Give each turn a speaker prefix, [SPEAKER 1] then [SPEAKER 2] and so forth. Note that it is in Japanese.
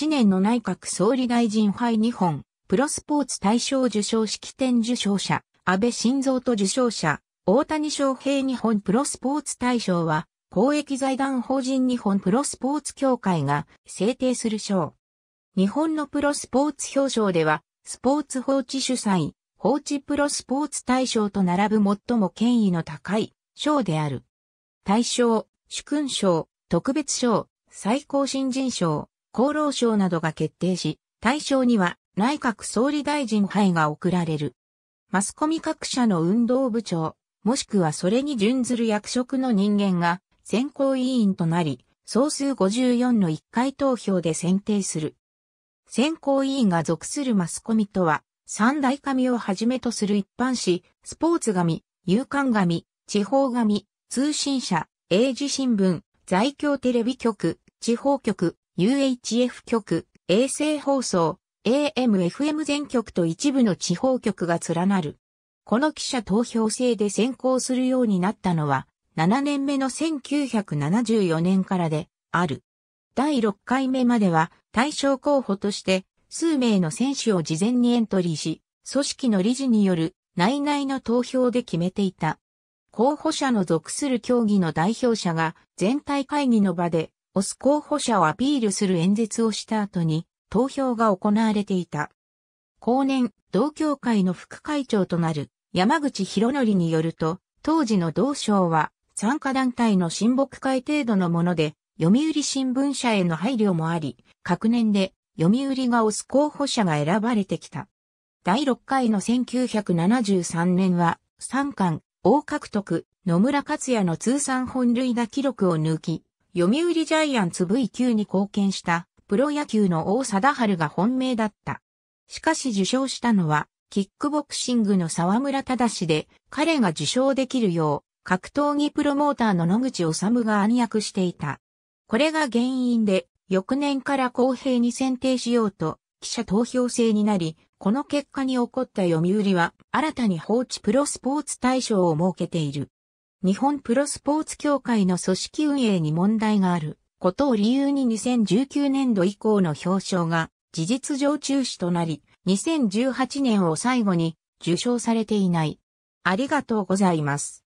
[SPEAKER 1] 2 0 1年の内閣総理大臣杯日本、プロスポーツ大賞受賞式典受賞者、安倍晋三と受賞者、大谷翔平日本プロスポーツ大賞は、公益財団法人日本プロスポーツ協会が制定する賞。日本のプロスポーツ表彰では、スポーツ放置主催、法治プロスポーツ大賞と並ぶ最も権威の高い賞である。大賞、主勲賞、特別賞、最高新人賞、厚労省などが決定し、対象には内閣総理大臣杯が贈られる。マスコミ各社の運動部長、もしくはそれに準ずる役職の人間が選考委員となり、総数54の1回投票で選定する。選考委員が属するマスコミとは、三大紙をはじめとする一般紙、スポーツ紙、有刊紙、地方紙、通信社、英字新聞、在京テレビ局、地方局、UHF 局、衛星放送、AM-FM 全局と一部の地方局が連なる。この記者投票制で先行するようになったのは、7年目の1974年からで、ある。第6回目までは、対象候補として、数名の選手を事前にエントリーし、組織の理事による内々の投票で決めていた。候補者の属する競技の代表者が全体会議の場でオス候補者をアピールする演説をした後に投票が行われていた。後年、同協会の副会長となる山口博則によると、当時の同省は参加団体の親睦会程度のもので、読売新聞社への配慮もあり、各年で読売が推す候補者が選ばれてきた。第6回の1973年は、三冠、王獲得、野村克也の通算本塁打記録を抜き、読売ジャイアンツ V 級に貢献したプロ野球の大貞治が本命だった。しかし受賞したのは、キックボクシングの沢村忠で、彼が受賞できるよう、格闘技プロモーターの野口治が暗躍していた。これが原因で、翌年から公平に選定しようと、記者投票制になり、この結果に起こった読売は、新たに放置プロスポーツ大賞を設けている。日本プロスポーツ協会の組織運営に問題があることを理由に2019年度以降の表彰が事実上中止となり、2018年を最後に受賞されていない。ありがとうございます。